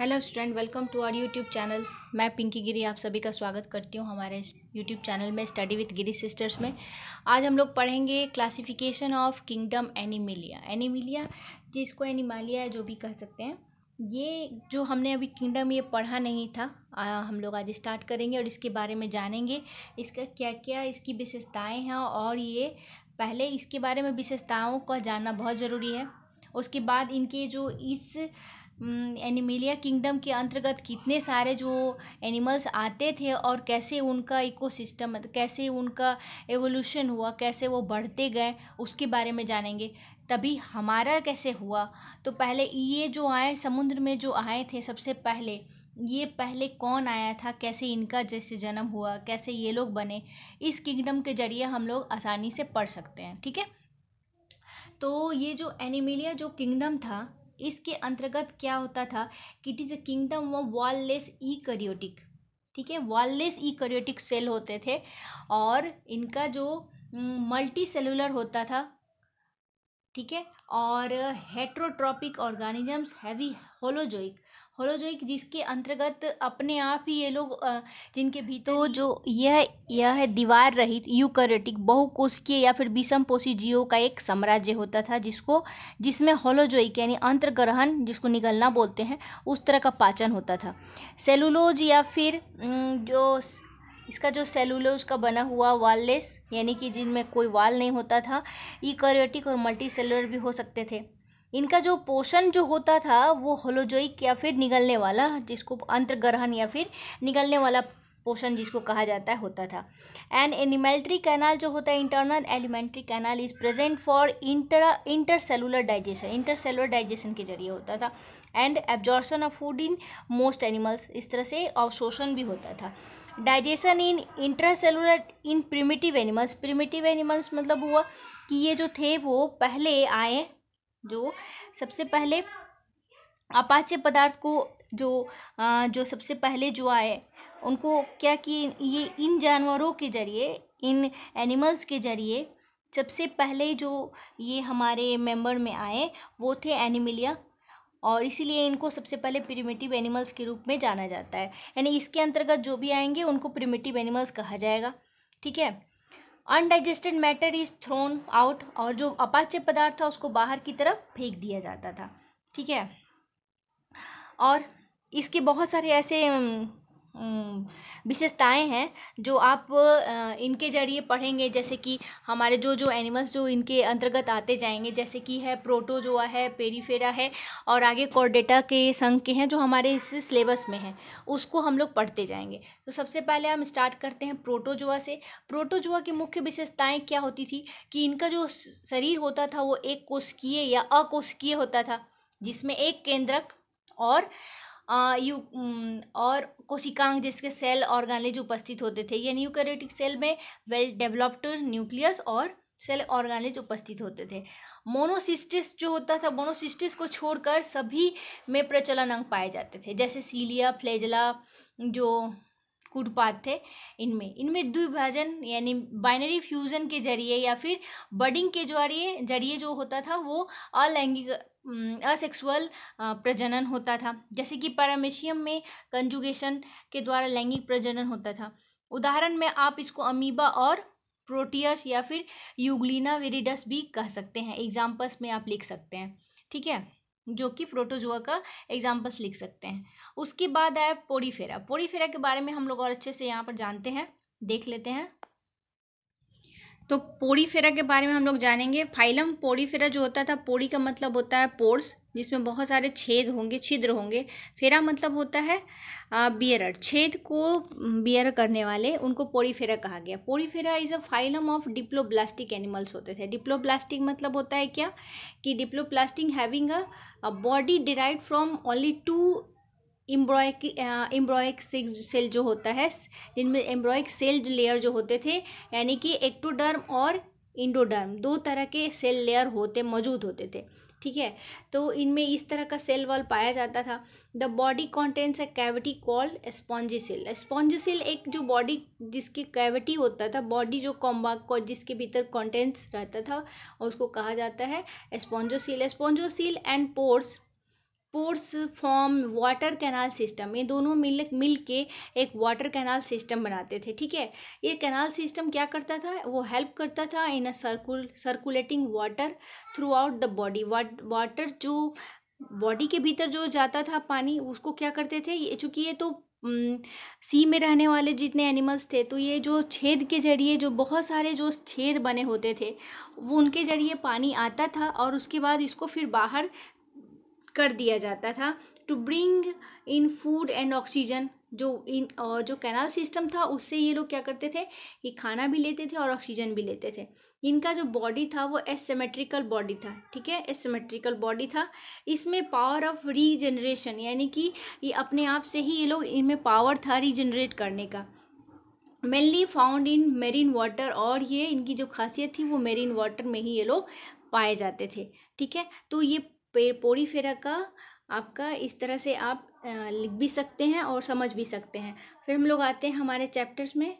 hello student welcome to our YouTube channel मैं पिंकी गिरी आप सभी का स्वागत करती हूँ हमारे यूट्यूब चैनल में स्टडी विद गिरी सिस्टर्स में आज हम लोग पढ़ेंगे classification of kingdom Animalia Animalia जिसको एनिमालिया जो भी कह सकते हैं ये जो हमने अभी किंगडम ये पढ़ा नहीं था आ, हम लोग आज स्टार्ट करेंगे और इसके बारे में जानेंगे इसका क्या क्या इसकी विशेषताएँ हैं और ये पहले इसके बारे में विशेषताओं का जानना बहुत ज़रूरी है उसके बाद इनके जो इस एनिमेलिया किंगडम के अंतर्गत कितने सारे जो एनिमल्स आते थे और कैसे उनका इकोसिस्टम कैसे उनका एवोल्यूशन हुआ कैसे वो बढ़ते गए उसके बारे में जानेंगे तभी हमारा कैसे हुआ तो पहले ये जो आए समुद्र में जो आए थे सबसे पहले ये पहले कौन आया था कैसे इनका जैसे जन्म हुआ कैसे ये लोग बने इस किंगडम के जरिए हम लोग आसानी से पढ़ सकते हैं ठीक है तो ये जो एनिमिलिया जो किंगडम था इसके अंतर्गत क्या होता था कि it is a kingdom of wallless eukaryotic ठीक है वॉललेस ई करियोटिक सेल होते थे और इनका जो मल्टी सेलुलर होता था ठीक है और हेट्रोट्रॉपिक ऑर्गेनिजम्स हैवी होलोजोइक होलोजोइक जिसके अंतर्गत अपने आप ही ये लोग जिनके भीतर तो जो यह यह है दीवार रहित यूकरेटिक बहुकोशिकीय या फिर पोषी जीवों का एक साम्राज्य होता था जिसको जिसमें होलोजोइक यानी अंतर्ग्रहण जिसको निगलना बोलते हैं उस तरह का पाचन होता था सेलुलोज या फिर जो इसका जो सेलुलोज का बना हुआ वाललेस यानी कि जिनमें कोई वाल नहीं होता था ई और मल्टी सेलुलर भी हो सकते थे इनका जो पोषण जो होता था वो होलोजोइक या फिर निगलने वाला जिसको अंतर्ग्रहण या फिर निगलने वाला पोषण जिसको कहा जाता है होता था एंड एनिमेल्ट्री कैनाल जो होता है internal alimentary canal is present for inter intercellular digestion intercellular digestion के जरिए होता था and absorption of food in most animals इस तरह से अवशोषण भी होता था digestion in intercellular in primitive animals primitive animals मतलब हुआ कि ये जो थे वो पहले आए जो सबसे पहले अपाच्य पदार्थ को जो जो सबसे पहले जो आए उनको क्या कि ये इन जानवरों के जरिए इन एनिमल्स के जरिए सबसे पहले जो ये हमारे मेंबर में आए वो थे एनिमिलिया और इसीलिए इनको सबसे पहले प्रिमेटिव एनिमल्स के रूप में जाना जाता है यानी इसके अंतर्गत जो भी आएंगे उनको प्रिमेटिव एनिमल्स कहा जाएगा ठीक है undigested matter is thrown out और जो अपाच्य पदार्थ था उसको बाहर की तरफ फेंक दिया जाता था ठीक है और इसके बहुत सारे ऐसे विशेषताएँ हैं जो आप इनके ज़रिए पढ़ेंगे जैसे कि हमारे जो जो एनिमल्स जो इनके अंतर्गत आते जाएंगे जैसे कि है प्रोटोजोआ है पेरीफेरा है और आगे कॉर्डेटा के संघ के हैं जो हमारे इस सिलेबस में हैं उसको हम लोग पढ़ते जाएंगे तो सबसे पहले हम स्टार्ट करते हैं प्रोटोजोआ से प्रोटोजोआ की मुख्य विशेषताएँ क्या होती थी कि इनका जो शरीर होता था वो एक कोशकीय या अकोशकीय होता था जिसमें एक केंद्रक और यू और कोशिकांग जिसके सेल ऑर्गेनेज उपस्थित होते थे ये यूकैरियोटिक सेल में वेल डेवलप्ड न्यूक्लियस और सेल ऑर्गेनेज उपस्थित होते थे मोनोसिस्टिस जो होता था मोनोसिस्टिस को छोड़कर सभी में प्रचलन अंग पाए जाते थे जैसे सीलिया फ्लेजला जो कुटपात थे इनमें इनमें द्विभाजन यानी बाइनरी फ्यूजन के जरिए या फिर बडिंग के जरिए जरिए जो होता था वो अलैंगिक असेक्सुअल प्रजनन होता था जैसे कि पैरामेशियम में कंजुगेशन के द्वारा लैंगिक प्रजनन होता था उदाहरण में आप इसको अमीबा और प्रोटियस या फिर यूग्लिना वेरिडस भी कह सकते हैं एग्जाम्पल्स में आप लिख सकते हैं ठीक है जो कि प्रोटोजुआ का एग्जाम्पल्स लिख सकते हैं उसके बाद आया पोरीफेरा पोरीफेरा के बारे में हम लोग और अच्छे से यहाँ पर जानते हैं देख लेते हैं तो पोड़ीफेरा के बारे में हम लोग जानेंगे फाइलम पोड़ीफेरा जो होता था पोड़ी का मतलब होता है पोर्स जिसमें बहुत सारे छेद होंगे छिद्र होंगे फेरा मतलब होता है बियरर छेद को बियर करने वाले उनको पोड़ीफेरा कहा गया Porifera is a phylum of diploblastic animals होते थे डिप्लोब्लास्टिक मतलब होता है क्या कि diploblastic having a body derive from only two embryonic embryonic cell जो होता है जिनमें एम्ब्रॉयक सेल लेयर जो होते थे यानी कि एक्टोडर्म और इंडोडर्म दो तरह के सेल लेयर होते मौजूद होते थे ठीक है तो इनमें इस तरह का सेल वॉल पाया जाता था the body contents a cavity called spongocoel spongocoel एक जो बॉडी जिसकी कैविटी होता था बॉडी जो कॉम्बा जिसके भीतर कॉन्टेंट्स रहता था और उसको कहा जाता है spongocoel spongocoel and pores pores form water canal system ये दोनों मिल मिल के एक वाटर कैनाल सिस्टम बनाते थे ठीक है ये कैनाल सिस्टम क्या करता था वो हेल्प करता था in a circul circulating water throughout the body water जो बॉडी के भीतर जो जाता था पानी उसको क्या करते थे ये चूँकि ये तो सी में रहने वाले जितने एनिमल्स थे तो ये जो छेद के जरिए जो बहुत सारे जो छेद बने होते थे वो उनके जरिए पानी आता था और उसके बाद इसको फिर बाहर कर दिया जाता था to bring in food and oxygen जो इन और जो कैनाल सिस्टम था उससे ये लोग क्या करते थे ये खाना भी लेते थे और ऑक्सीजन भी लेते थे इनका जो बॉडी था वो एसेमेट्रिकल बॉडी था ठीक है एसेमेट्रिकल बॉडी था इसमें पावर ऑफ रीजनरेशन यानी कि ये अपने आप से ही ये लोग इनमें पावर था रीजनरेट करने का mainly found in marine water और ये इनकी जो खासियत थी वो मेरीन वाटर में ही ये लोग पाए जाते थे ठीक है तो ये पोड़ी फेरा का आपका इस तरह से आप लिख भी सकते हैं और समझ भी सकते हैं फिर हम लोग आते हैं हमारे चैप्टर्स में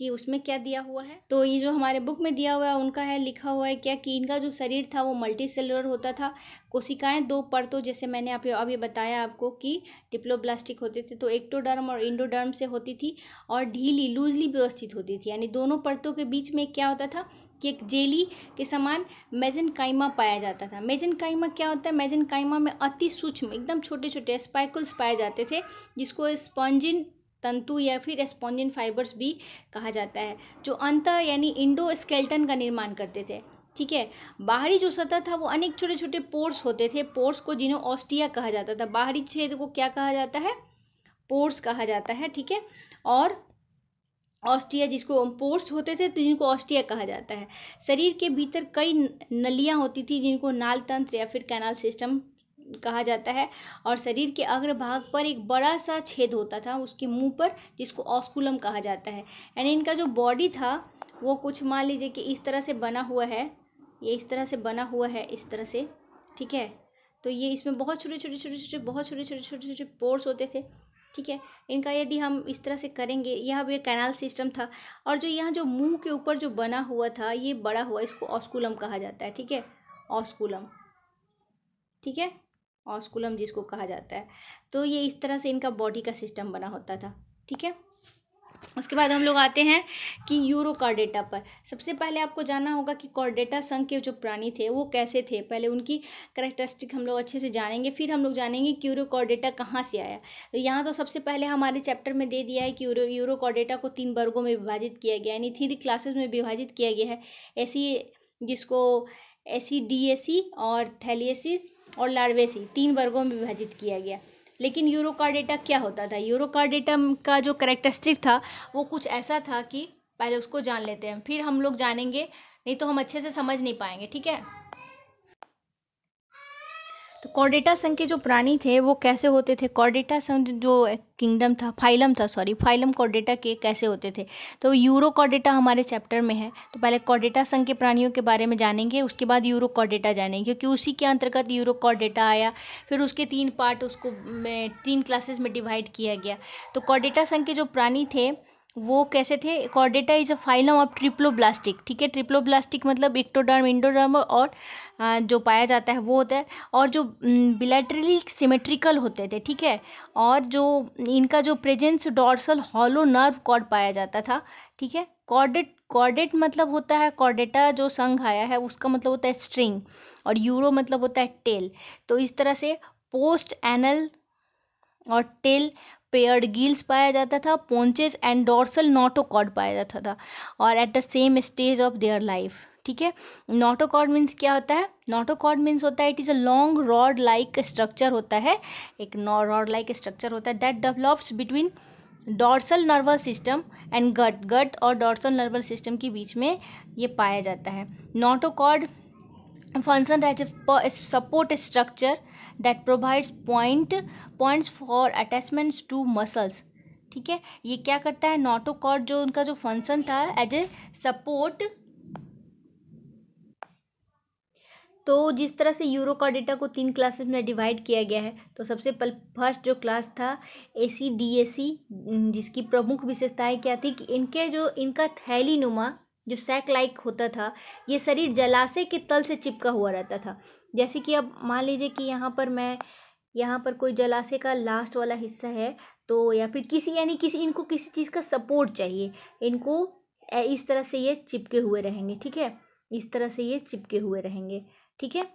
कि उसमें क्या दिया हुआ है तो ये जो हमारे बुक में दिया हुआ है उनका है लिखा हुआ है क्या कि इनका जो शरीर था वो मल्टी सेलुलर होता था कोशिकाएं दो परतों जैसे मैंने आप अभी बताया आपको कि डिप्लोब्लास्टिक होते थे तो एक्टोडर्म और इंडोडर्म से होती थी और ढीली लूजली व्यवस्थित होती थी यानी दोनों परतों के बीच में क्या होता था कि एक जेली के समान मेजनकाइमा पाया जाता था काइमा क्या होता है काइमा में अति सूक्ष्म एकदम छोटे छोटे स्पाइकल्स पाए जाते थे जिसको स्पॉन्जिन तंतु या फिर स्पॉन्जिन फाइबर्स भी कहा जाता है जो अंत यानी इंडो स्केल्टन का निर्माण करते थे ठीक है बाहरी जो सतह था वो अनेक छोटे छोटे पोर्स होते थे पोर्स को जिन्हें ऑस्टिया कहा जाता था बाहरी छेद को क्या कहा जाता है पोर्स कहा जाता है ठीक है और ऑस्टिया जिसको पोर्स होते थे तो जिनको ऑस्टिया कहा जाता है शरीर के भीतर कई नलियाँ होती थी जिनको नाल तंत्र या फिर कैनाल सिस्टम कहा जाता है और शरीर के अग्र भाग पर एक बड़ा सा छेद होता था उसके मुंह पर जिसको ऑस्कुलम कहा जाता है यानी इनका जो बॉडी था वो कुछ मान लीजिए कि इस तरह से बना हुआ है ये इस तरह से बना हुआ है इस तरह से ठीक है तो ये इसमें बहुत छोटे छोटे छोटे छोटे बहुत छोटे छोटे छोटे छोटे पोर्स होते थे ठीक है इनका यदि हम इस तरह से करेंगे यहाँ भी कैनाल सिस्टम था और जो यहाँ जो मुंह के ऊपर जो बना हुआ था ये बड़ा हुआ इसको ऑस्कुलम कहा जाता है ठीक है ऑस्कुलम ठीक है ऑस्कुलम जिसको कहा जाता है तो ये इस तरह से इनका बॉडी का सिस्टम बना होता था ठीक है उसके बाद हम लोग आते हैं कि यूरो कॉर्डेटा पर सबसे पहले आपको जानना होगा कि कॉर्डेटा संघ के जो प्राणी थे वो कैसे थे पहले उनकी करेक्टरिस्टिक हम लोग अच्छे से जानेंगे फिर हम लोग जानेंगे कि यूरो कॉर्डेटा कहाँ से आया तो यहाँ तो सबसे पहले हमारे चैप्टर में दे दिया है कि यूरो यूरो कॉर्डेटा को तीन वर्गों में विभाजित किया गया यानी थ्री क्लासेज में विभाजित किया गया है ऐसी जिसको एसीडीएसी और थैलियसिस और लार्वेसी तीन वर्गों में विभाजित किया गया लेकिन यूरोकार्डेटा क्या होता था यूरोकार्डेटम का जो करेक्टरिस्टिक था वो कुछ ऐसा था कि पहले उसको जान लेते हैं फिर हम लोग जानेंगे नहीं तो हम अच्छे से समझ नहीं पाएंगे ठीक है तो कॉर्डेटा संघ के जो प्राणी थे वो कैसे होते थे कॉर्डेटा संघ जो किंगडम था फाइलम था सॉरी फाइलम कॉर्डेटा के कैसे होते थे तो यूरो कॉर्डेटा हमारे चैप्टर में है तो पहले कॉर्डेटा संघ के प्राणियों के बारे में जानेंगे उसके बाद यूरो कॉर्डेटा जानेंगे क्योंकि उसी के अंतर्गत यूरो कॉर्डेटा आया फिर उसके तीन पार्ट उसको तीन क्लासेस में डिवाइड किया गया तो कॉर्डेटा संघ के जो प्राणी थे वो कैसे थे Chordata is a phylum of triploblastic ठीक है ट्रिप्लोब्लास्टिक मतलब इक्टोडर्म इंडोडर्म और जो पाया जाता है वो होता है और जो बिलेटरली सिमेट्रिकल होते थे ठीक है और जो इनका जो presence dorsal hollow nerve cord पाया जाता था ठीक है कॉर्डेट कॉर्डेट मतलब होता है कॉर्डेटा जो संघ आया है उसका मतलब होता है स्ट्रिंग और यूरो मतलब होता है टेल तो इस तरह से पोस्ट एनल और टेल पेयर्ड गिल्स पाया जाता था पोंचेज एंड डोर्सल नोटोकॉड पाया जाता था और at the same stage of their life ठीक है नोटोकॉड मीन्स क्या होता है नोटोकॉड मीन्स होता है it is a long rod like structure होता है एक रॉड लाइक स्ट्रक्चर होता है that develops between dorsal nervous system and gut gut और डॉर्सल नर्वस सिस्टम के बीच में ये पाया जाता है notochord function as a support structure that provides point points for attachments to muscles ठीक है ये क्या करता है नोटोकॉर्ड जो उनका जो फंक्शन था एज ए सपोर्ट तो जिस तरह से यूरोकॉर्डेटा को तीन क्लासेस में डिवाइड किया गया है तो सबसे फर्स्ट जो क्लास था ए सी डी ए सी जिसकी प्रमुख विशेषताएं क्या थी कि इनके जो इनका थैली नुमा जो सैक लाइक होता था ये शरीर जलाशय के तल से चिपका हुआ रहता था जैसे कि अब मान लीजिए कि यहाँ पर मैं यहाँ पर कोई जलाशय का लास्ट वाला हिस्सा है तो या फिर किसी यानी किसी इनको किसी चीज़ का सपोर्ट चाहिए इनको इस तरह से ये चिपके हुए रहेंगे ठीक है इस तरह से ये चिपके हुए रहेंगे ठीक है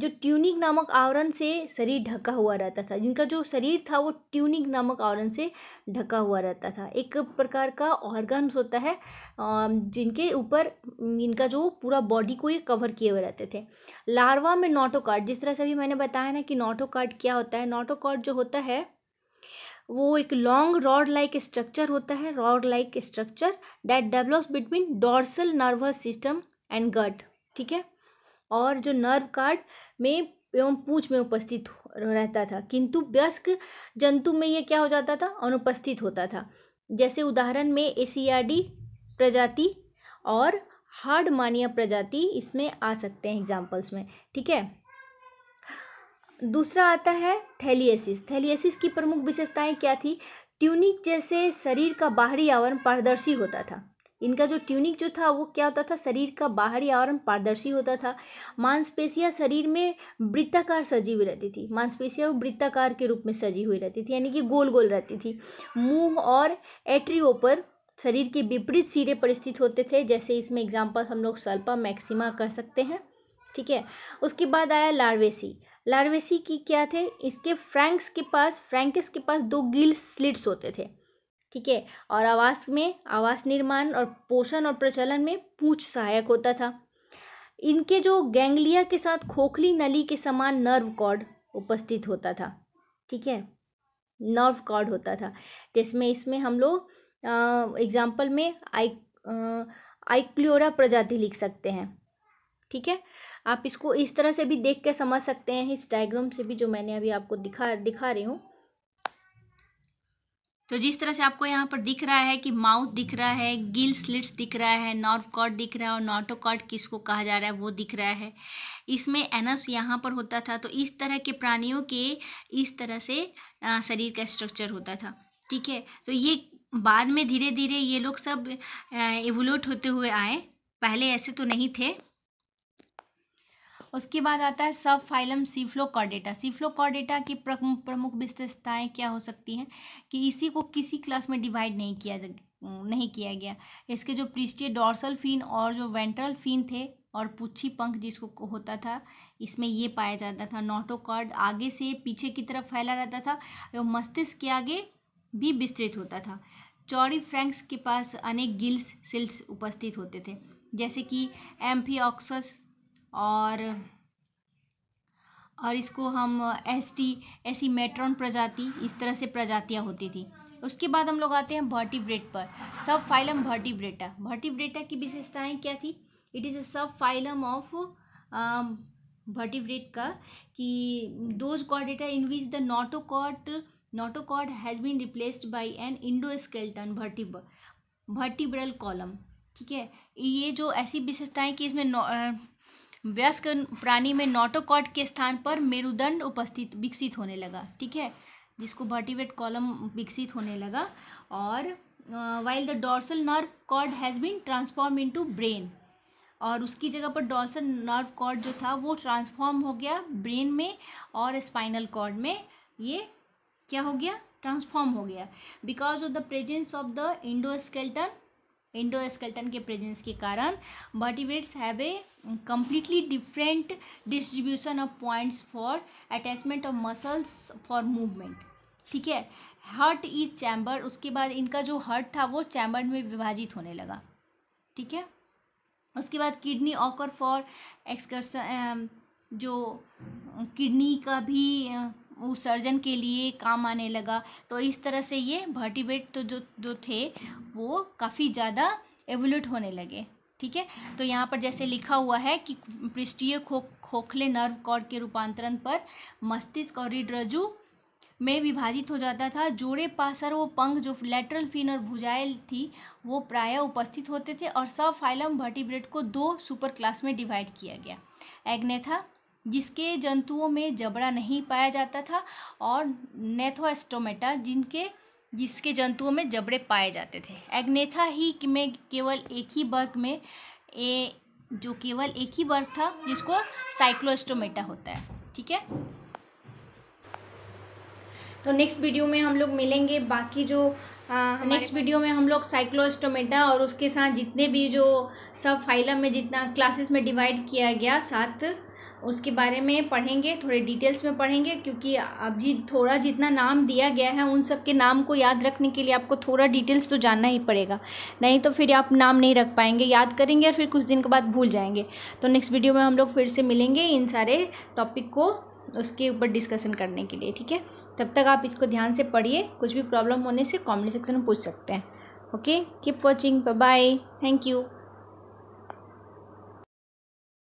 जो ट्यूनिक नामक आवरण से शरीर ढका हुआ रहता था जिनका जो शरीर था वो ट्यूनिक नामक आवरण से ढका हुआ रहता था एक प्रकार का ऑर्गन्स होता है जिनके ऊपर इनका जो पूरा बॉडी को ये कवर किए हुए रहते थे लार्वा में नोटोकार्ड जिस तरह से अभी मैंने बताया ना कि नोटोकार्ड क्या होता है नोटोकार्ड जो होता है वो एक लॉन्ग रॉड लाइक स्ट्रक्चर होता है rod like structure that develops between dorsal nervous system and gut ठीक है और जो नर्व कार्ड में एवं पूछ में उपस्थित रहता था किंतु व्यस्क जंतु में यह क्या हो जाता था अनुपस्थित होता था जैसे उदाहरण में एसियाडी प्रजाति और हार्ड मानिया प्रजाति इसमें आ सकते हैं एग्जाम्पल्स में ठीक है दूसरा आता है थैलियसिस थैलियसिस की प्रमुख विशेषताएं क्या थी ट्यूनिक जैसे शरीर का बाहरी आवरण पारदर्शी होता था इनका जो ट्यूनिक जो था वो क्या होता था शरीर का बाहरी आवरण पारदर्शी होता था मांसपेशिया शरीर में वृत्ताकार सजी हुई रहती थी मांसपेशियां वृत्ताकार के रूप में सजी हुई रहती थी यानी कि गोल गोल रहती थी मुंह और एट्रियो पर शरीर के विपरीत सिरे पर स्थित होते थे जैसे इसमें एग्जाम्पल हम लोग सल्पा मैक्सिमा कर सकते हैं ठीक है उसके बाद आया लार्वेसी लार्वेसी की क्या थे इसके फ्रैंक्स के पास फ्रैंकस के पास दो गिल स्लिट्स होते थे ठीक है और आवास में आवास निर्माण और पोषण और प्रचलन में पूछ सहायक होता था इनके जो गैंगलिया के साथ खोखली नली के समान नर्व कॉर्ड उपस्थित होता था ठीक है नर्व कॉर्ड होता था जिसमें इसमें हम लोग एग्जाम्पल में आई आइक्लियोरा प्रजाति लिख सकते हैं ठीक है आप इसको इस तरह से भी देख के समझ सकते हैं इस डायग्राम से भी जो मैंने अभी आपको दिखा दिखा रही हूँ तो जिस तरह से आपको यहाँ पर दिख रहा है कि माउथ दिख रहा है गिल स्लिट्स दिख रहा है नॉर्थ कॉर्ड दिख रहा है और नॉटोकॉर्ड किसको कहा जा रहा है वो दिख रहा है इसमें एनस यहाँ पर होता था तो इस तरह के प्राणियों के इस तरह से शरीर का स्ट्रक्चर होता था ठीक है तो ये बाद में धीरे धीरे ये लोग सब एवोलूट होते हुए आए पहले ऐसे तो नहीं थे उसके बाद आता है सब फाइलम सीफ्लोकॉर्डेटा सीफ्लोकॉर्डेटा की प्रमुख विशेषताएं क्या हो सकती हैं कि इसी को किसी क्लास में डिवाइड नहीं किया नहीं किया गया इसके जो पृष्ठीय डॉर्सल फिन और जो वेंट्रल फिन थे और पुच्छी पंख जिसको होता था इसमें ये पाया जाता था नोटोकॉर्ड आगे से पीछे की तरफ फैला रहता था और मस्तिष्क के आगे भी विस्तृत होता था चौड़ी फ्रैंक्स के पास अनेक गिल्स सिल्स उपस्थित होते थे जैसे कि एम्फीऑक्सस और और इसको हम एस टी ऐसी मेट्रॉन प्रजाति इस तरह से प्रजातियाँ होती थी उसके बाद हम लोग आते हैं वर्टिब्रेट पर सब फाइलम वर्टिब्रेटा वर्टिब्रेटा की विशेषताएं क्या थी इट इज़ अ सब फाइलम ऑफ वर्टिब्रेट का कि those Chordata in which the notochord notochord has been replaced by an endoskeleton verteb vertebral column ठीक है ये जो ऐसी विशेषताएं कि इसमें वयस्क प्राणी में नोटोकॉट के स्थान पर मेरुदंड उपस्थित विकसित होने लगा ठीक है जिसको वर्टिवेट कॉलम विकसित होने लगा और while the dorsal nerve cord has been transform into brain और उसकी जगह पर डोर्सल नर्व कॉर्ड जो था वो ट्रांसफॉर्म हो गया ब्रेन में और स्पाइनल कॉर्ड में ये क्या हो गया ट्रांसफॉर्म हो गया because of the presence of the endoskeleton endoskeleton के प्रेजेंस के कारण vertebrates have a completely different distribution of points for attachment of muscles for movement ठीक है हर्ट इज चैम्बर उसके बाद इनका जो हर्ट था वो चैम्बर में विभाजित होने लगा ठीक है उसके बाद किडनी ऑकर फॉर एक्सकर्सन जो किडनी का भी उत्सर्जन के लिए काम आने लगा तो इस तरह से ये भर्टिबेट तो जो जो थे वो काफ़ी ज़्यादा एवोल्यूट होने लगे ठीक है तो यहाँ पर जैसे लिखा हुआ है कि पृष्ठीय खो खोखले नर्व कॉर्ड के रूपांतरण पर मस्तिष्क और रिड्रजू में विभाजित हो जाता था जोड़े पासर वो पंख जो लेटरल फिन और भुजाएल थी वो प्राय उपस्थित होते थे और सब फाइलम भर्टिब्रेट को दो सुपर क्लास में डिवाइड किया गया एग्नेथा जिसके जंतुओं में जबड़ा नहीं पाया जाता था और नेथोस्टोमेटा जिनके जिसके जंतुओं में जबड़े पाए जाते थे एग्नेथा ही में केवल एक ही वर्ग में ए जो केवल एक ही वर्ग था जिसको साइक्लोस्टोमेटा होता है ठीक है तो नेक्स्ट वीडियो में हम लोग मिलेंगे बाकी जो नेक्स्ट वीडियो में हम लोग साइक्लोस्टोमेटा और उसके साथ जितने भी जो सब फाइलम में जितना क्लासेस में डिवाइड किया गया सात उसके बारे में पढ़ेंगे थोड़े डिटेल्स में पढ़ेंगे क्योंकि अब जी थोड़ा जितना नाम दिया गया है उन सब के नाम को याद रखने के लिए आपको थोड़ा डिटेल्स तो जानना ही पड़ेगा नहीं तो फिर आप नाम नहीं रख पाएंगे याद करेंगे और फिर कुछ दिन के बाद भूल जाएंगे तो नेक्स्ट वीडियो में हम लोग फिर से मिलेंगे इन सारे टॉपिक को उसके ऊपर डिस्कशन करने के लिए ठीक है तब तक आप इसको ध्यान से पढ़िए कुछ भी प्रॉब्लम होने से कॉमेंट सेक्शन में पूछ सकते हैं okay keep watching bye thank you